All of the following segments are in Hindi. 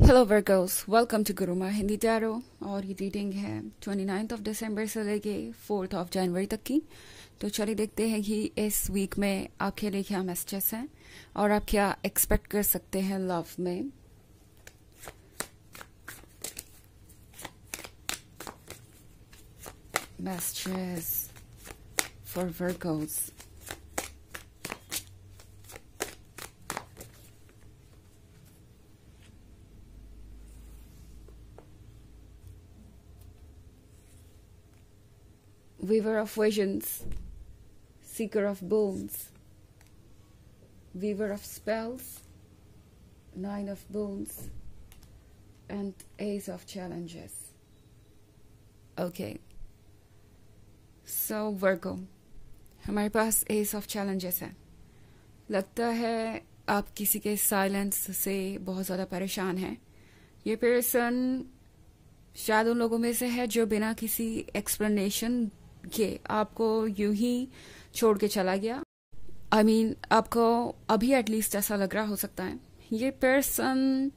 Hello Virgos welcome to Guruma Hindi tarot और ये रीडिंग है ट्वेंटी नाइन्थ ऑफ दिसंबर से लेके फोर्थ ऑफ जनवरी तक की तो चलिए देखते हैं कि इस वीक में आपके लिए क्या मैसेजेस हैं और आप क्या एक्सपेक्ट कर सकते हैं लव में messages for Virgos weaver of visions, seeker of bones, weaver of spells, nine of bones, and ace of challenges. Okay. So Virgo हमारे पास Ace of challenges है लगता है आप किसी के silence से बहुत ज़्यादा परेशान हैं person शायद उन लोगों में से है जो बिना किसी explanation ये आपको यूं ही छोड़ के चला गया आई I मीन mean, आपको अभी एटलीस्ट ऐसा लग रहा हो सकता है ये पर्सन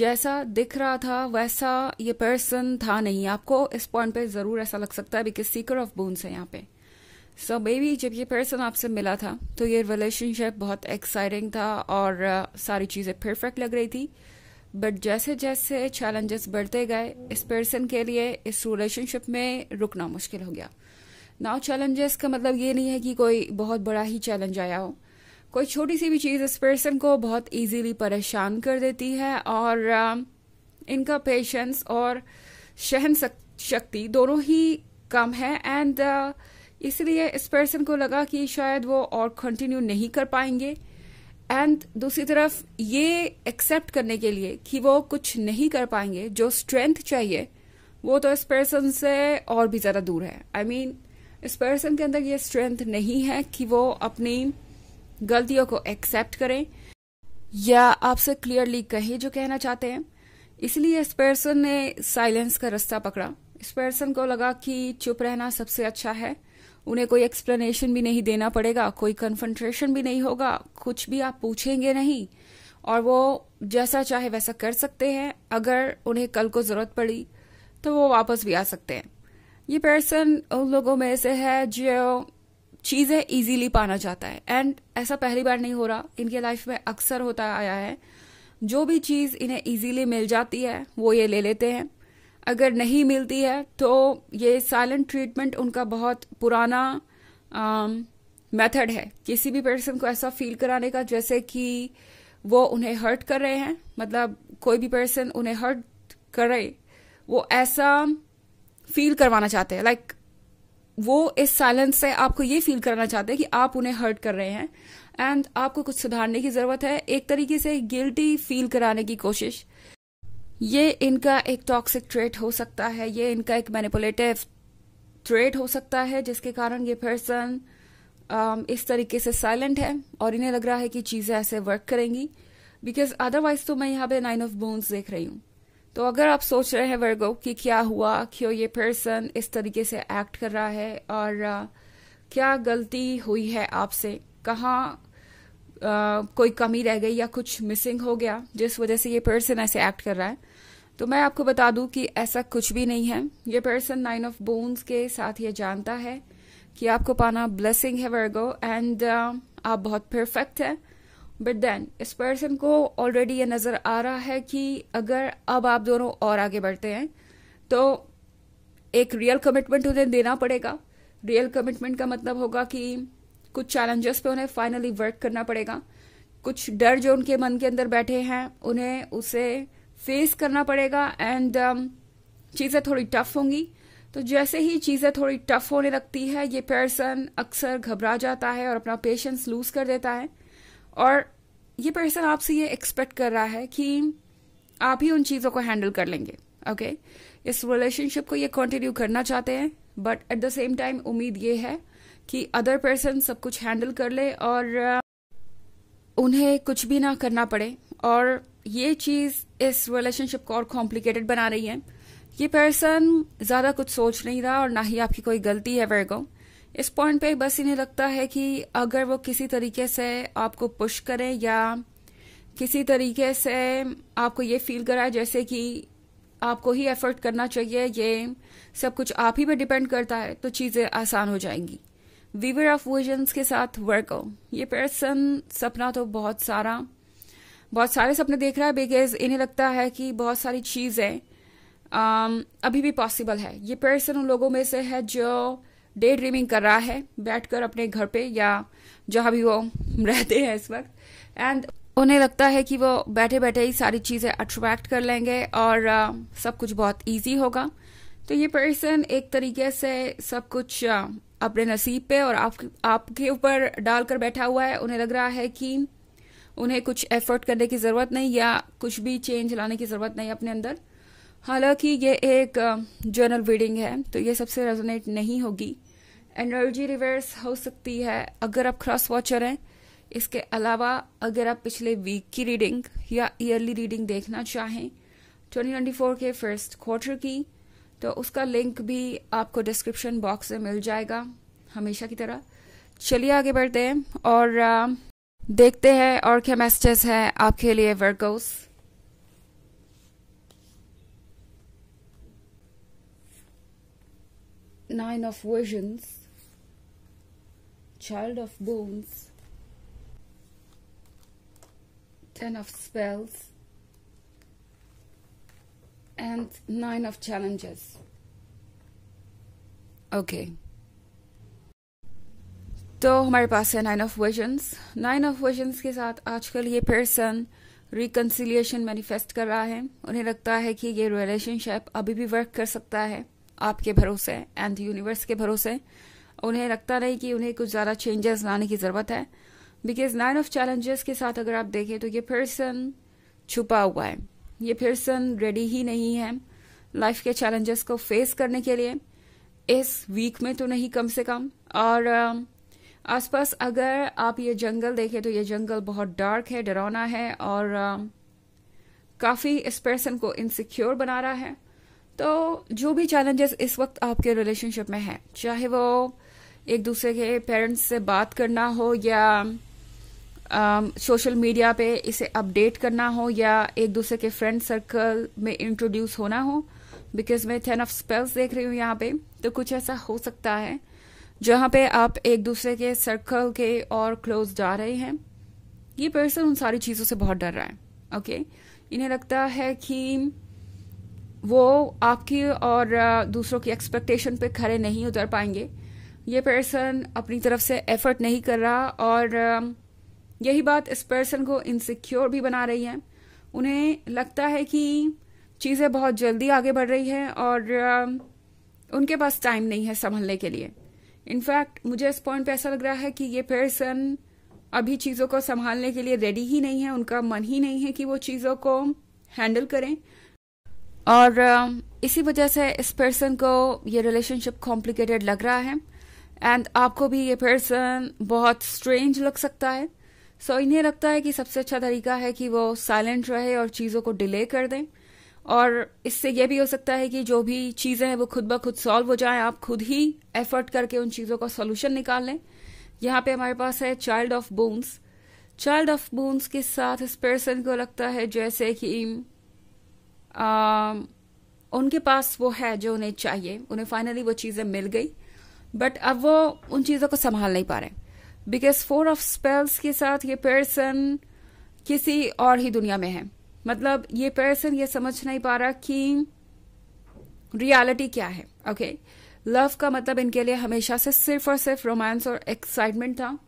जैसा दिख रहा था वैसा ये पर्सन था नहीं आपको इस पॉइंट पे जरूर ऐसा लग सकता है बिकॉज सीकर ऑफ बोन्स है यहाँ पे सो so, बेबी जब ये पर्सन आपसे मिला था तो ये रिलेशनशिप बहुत एक्साइटिंग था और uh, सारी चीज़ें परफेक्ट लग रही थी बट जैसे जैसे चैलेंजेस बढ़ते गए इस पर्सन के लिए इस रिलेशनशिप में रुकना मुश्किल हो गया नाउ चैलेंजेस का मतलब ये नहीं है कि कोई बहुत बड़ा ही चैलेंज आया हो कोई छोटी सी भी चीज़ इस पर्सन को बहुत इजीली परेशान कर देती है और um, इनका पेशेंस और सहन शक्ति दोनों ही कम है एंड uh, इसलिए इस पर्सन को लगा कि शायद वो और कंटिन्यू नहीं कर पाएंगे एंड दूसरी तरफ ये एक्सेप्ट करने के लिए कि वो कुछ नहीं कर पाएंगे जो स्ट्रेंथ चाहिए वो तो इस पर्सन से और भी ज़्यादा दूर है आई I मीन mean, इस पर्सन के अंदर ये स्ट्रेंथ नहीं है कि वो अपनी गलतियों को एक्सेप्ट करें या आपसे क्लियरली कहे जो कहना चाहते हैं इसलिए इस पर्सन ने साइलेंस का रास्ता पकड़ा इस पर्सन को लगा कि चुप रहना सबसे अच्छा है उन्हें कोई एक्सप्लेनेशन भी नहीं देना पड़ेगा कोई कन्फंट्रेशन भी नहीं होगा कुछ भी आप पूछेंगे नहीं और वो जैसा चाहे वैसा कर सकते हैं अगर उन्हें कल को ज़रूरत पड़ी तो वो वापस भी आ सकते हैं ये पर्सन उन लोगों में से है जो चीज़ें इजीली पाना चाहता है एंड ऐसा पहली बार नहीं हो रहा इनके लाइफ में अक्सर होता आया है जो भी चीज़ इन्हें इजीली मिल जाती है वो ये ले लेते हैं अगर नहीं मिलती है तो ये साइलेंट ट्रीटमेंट उनका बहुत पुराना मेथड है किसी भी पर्सन को ऐसा फील कराने का जैसे कि वो उन्हें हर्ट कर रहे हैं मतलब कोई भी पर्सन उन्हें हर्ट करे वो ऐसा फील करवाना चाहते हैं लाइक like, वो इस साइलेंस से आपको ये फील करना चाहते हैं कि आप उन्हें हर्ट कर रहे हैं एंड आपको कुछ सुधारने की जरूरत है एक तरीके से गिल्टी फील कराने की कोशिश ये इनका एक टॉक्सिक ट्रेट हो सकता है ये इनका एक मैनिपुलेटिव ट्रेट हो सकता है जिसके कारण ये पर्सन um, इस तरीके से साइलेंट है और इन्हें लग रहा है कि चीज़ें ऐसे वर्क करेंगी बिकॉज अदरवाइज तो मैं यहाँ पे नाइन ऑफ बोन्स देख रही हूँ तो अगर आप सोच रहे हैं वर्गो कि क्या हुआ क्यों ये पर्सन इस तरीके से एक्ट कर रहा है और uh, क्या गलती हुई है आपसे कहाँ कोई कमी रह गई या कुछ मिसिंग हो गया जिस वजह से ये पर्सन ऐसे एक्ट कर रहा है तो मैं आपको बता दूं कि ऐसा कुछ भी नहीं है ये पर्सन नाइन ऑफ बोन्स के साथ ये जानता है कि आपको पाना ब्लेसिंग है वर्गो एंड uh, आप बहुत परफेक्ट हैं बट देन इस पर्सन को ऑलरेडी ये नज़र आ रहा है कि अगर अब आप दोनों और आगे बढ़ते हैं तो एक रियल कमिटमेंट उन्हें देना पड़ेगा रियल कमिटमेंट का मतलब होगा कि कुछ चैलेंजेस पे उन्हें फाइनली वर्क करना पड़ेगा कुछ डर जो उनके मन के अंदर बैठे हैं उन्हें उसे फेस करना पड़ेगा एंड um, चीज़ें थोड़ी टफ होंगी तो जैसे ही चीज़ें थोड़ी टफ होने लगती है ये पर्सन अक्सर घबरा जाता है और अपना पेशेंस लूज कर देता है और ये पर्सन आपसे ये एक्सपेक्ट कर रहा है कि आप ही उन चीज़ों को हैंडल कर लेंगे ओके okay? इस रिलेशनशिप को ये कंटिन्यू करना चाहते हैं but at the same time उम्मीद ये है कि अदर पर्सन सब कुछ हैंडल कर ले और uh, उन्हें कुछ भी ना करना पड़े और ये चीज इस रिलेशनशिप को और कॉम्प्लिकेटेड बना रही है ये पर्सन ज्यादा कुछ सोच नहीं रहा और ना ही आपकी कोई गलती है वर्गो इस पॉइंट पे बस इन्हें लगता है कि अगर वो किसी तरीके से आपको पुश करें या किसी तरीके से आपको ये फील कराए जैसे कि आपको ही एफर्ट करना चाहिए ये सब कुछ आप ही पे डिपेंड करता है तो चीजें आसान हो जाएंगी वीवर ऑफ विजन्स के साथ वर्गो ये पर्सन सपना तो बहुत सारा बहुत सारे सपने देख रहा है बिकॉज इन्हें लगता है कि बहुत सारी चीज़ें um, अभी भी पॉसिबल है ये पर्सन उन लोगों में से है जो डे ड्रीमिंग कर रहा है बैठकर अपने घर पे या जहां भी वो रहते हैं इस वक्त एंड उन्हें लगता है कि वो बैठे बैठे ही सारी चीज़ें अट्रैक्ट कर लेंगे और uh, सब कुछ बहुत ईजी होगा तो ये पर्सन एक तरीके से सब कुछ uh, अपने नसीब पे और आप आपके ऊपर डालकर बैठा हुआ है उन्हें लग रहा है कि उन्हें कुछ एफर्ट करने की ज़रूरत नहीं या कुछ भी चेंज लाने की ज़रूरत नहीं अपने अंदर हालांकि ये एक जर्नल रीडिंग है तो ये सबसे रेजोनेट नहीं होगी एनर्जी रिवर्स हो सकती है अगर आप क्रॉस वॉचर हैं इसके अलावा अगर आप पिछले वीक की रीडिंग या ईयरली रीडिंग देखना चाहें 2024 के फर्स्ट क्वार्टर की तो उसका लिंक भी आपको डिस्क्रिप्शन बॉक्स में मिल जाएगा हमेशा की तरह चलिए आगे बढ़ते हैं और आ, देखते हैं और क्या मैसेजेस हैं आपके लिए Virgos nine of visions child of bones ten of spells and nine of challenges okay okay. तो हमारे पास है nine of visions nine of visions के साथ आजकल ये पर्सन रिकन्सिलियेशन मैनिफेस्ट कर रहा है उन्हें लगता है कि ये रिलेशनशिप अभी भी वर्क कर सकता है आपके भरोसे एंड यूनिवर्स के भरोसे उन्हें लगता नहीं कि उन्हें कुछ ज़्यादा चेंजेस लाने की ज़रूरत है बिकॉज नाइन ऑफ चैलेंजेस के साथ अगर आप देखें तो ये पर्सन छुपा हुआ है ये पर्सन रेडी ही नहीं है लाइफ के चैलेंजेस को फेस करने के लिए इस वीक में तो नहीं कम से कम और um, आसपास अगर आप ये जंगल देखें तो ये जंगल बहुत डार्क है डरावना है और um, काफ़ी इस पर्सन को इनसिक्योर बना रहा है तो जो भी चैलेंजेस इस वक्त आपके रिलेशनशिप में है चाहे वो एक दूसरे के पेरेंट्स से बात करना हो या सोशल um, मीडिया पे इसे अपडेट करना हो या एक दूसरे के फ्रेंड सर्कल में इंट्रोड्यूस होना हो बिकॉज मैं थे ऑफ स्पेल्स देख रही हूँ यहाँ पे तो कुछ ऐसा हो सकता है जहाँ पे आप एक दूसरे के सर्कल के और क्लोज जा रहे हैं ये पर्सन उन सारी चीज़ों से बहुत डर रहा है ओके okay? इन्हें लगता है कि वो आपकी और uh, दूसरों की एक्सपेक्टेशन पे खड़े नहीं उतर पाएंगे ये पर्सन अपनी तरफ से एफर्ट नहीं कर रहा और um, यही बात इस पर्सन को इनसिक्योर भी बना रही है उन्हें लगता है कि चीज़ें बहुत जल्दी आगे बढ़ रही है और उनके पास टाइम नहीं है संभलने के लिए इनफैक्ट मुझे इस पॉइंट पे ऐसा लग रहा है कि ये पर्सन अभी चीज़ों को संभालने के लिए रेडी ही नहीं है उनका मन ही नहीं है कि वो चीज़ों को हैंडल करें और इसी वजह से इस पर्सन को ये रिलेशनशिप कॉम्प्लिकेटेड लग रहा है एंड आपको भी ये पर्सन बहुत स्ट्रेंज लग सकता है सो so, इन्हें लगता है कि सबसे अच्छा तरीका है कि वो साइलेंट रहे और चीज़ों को डिले कर दें और इससे यह भी हो सकता है कि जो भी चीज़ें हैं वो खुद ब खुद सॉल्व हो जाए आप खुद ही एफर्ट करके उन चीज़ों का सोल्यूशन निकाल लें यहाँ पे हमारे पास है child of bones child of bones के साथ इस पर्सन को लगता है जैसे कि आ, उनके पास वो है जो उन्हें चाहिए उन्हें फाइनली वो चीज़ें मिल गई बट अब वो उन चीज़ों को संभाल नहीं पा रहे बिकॉज फोर ऑफ स्पेल्स के साथ ये पर्सन किसी और ही दुनिया में है मतलब ये पर्सन ये समझ नहीं पा रहा कि रियलिटी क्या है ओके okay? लव का मतलब इनके लिए हमेशा से सिर्फ और सिर्फ रोमांस और एक्साइटमेंट था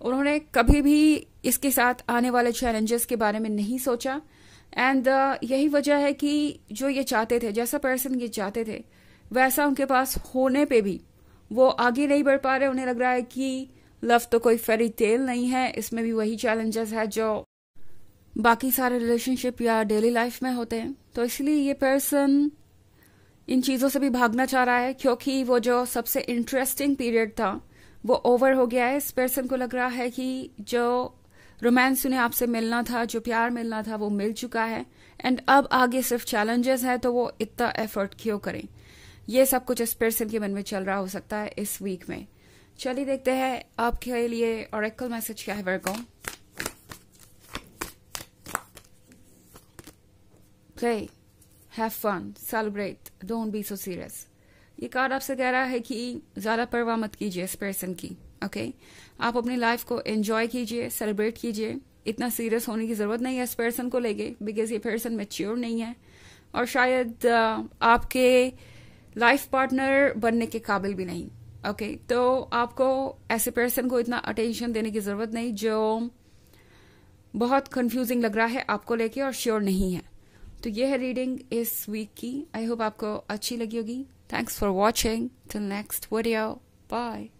उन्होंने कभी भी इसके साथ आने वाले चैलेंजेस के बारे में नहीं सोचा एंड uh, यही वजह है कि जो ये चाहते थे जैसा पर्सन ये चाहते थे वैसा उनके पास होने पे भी वो आगे नहीं बढ़ पा रहे उन्हें लग रहा है कि लव तो कोई फेरी तेल नहीं है इसमें भी वही चैलेंजेस है जो बाकी सारे रिलेशनशिप या डेली लाइफ में होते हैं तो इसलिए ये पर्सन इन चीज़ों से भी भागना चाह रहा है क्योंकि वो जो सबसे इंटरेस्टिंग पीरियड था वो ओवर हो गया है इस पर्सन को लग रहा है कि जो रोमांस उन्हें आपसे मिलना था जो प्यार मिलना था वो मिल चुका है एंड अब आगे सिर्फ चैलेंजेस है तो वो इतना एफर्ट क्यों करें ये सब कुछ इस पर्सन के मन में चल रहा हो सकता है इस वीक में चलिए देखते हैं आपके लिए और एक मैसेज क्या है Virgo play have fun celebrate don't be so serious ये कार्ड आपसे कह रहा है कि ज़्यादा परवाह मत कीजिए इस पर्सन की ओके okay? आप अपनी लाइफ को एंजॉय कीजिए सेलिब्रेट कीजिए इतना सीरियस होने की ज़रूरत नहीं है इस पर्सन को लेके बिकॉज ये पर्सन मेच्योर नहीं है और शायद uh, आपके लाइफ पार्टनर बनने के काबिल भी नहीं ओके okay, तो आपको ऐसे पर्सन को इतना अटेंशन देने की ज़रूरत नहीं जो बहुत कंफ्यूजिंग लग रहा है आपको लेके और श्योर नहीं है तो ये है रीडिंग इस वीक की आई होप आपको अच्छी लगी होगी thanks for watching till next video bye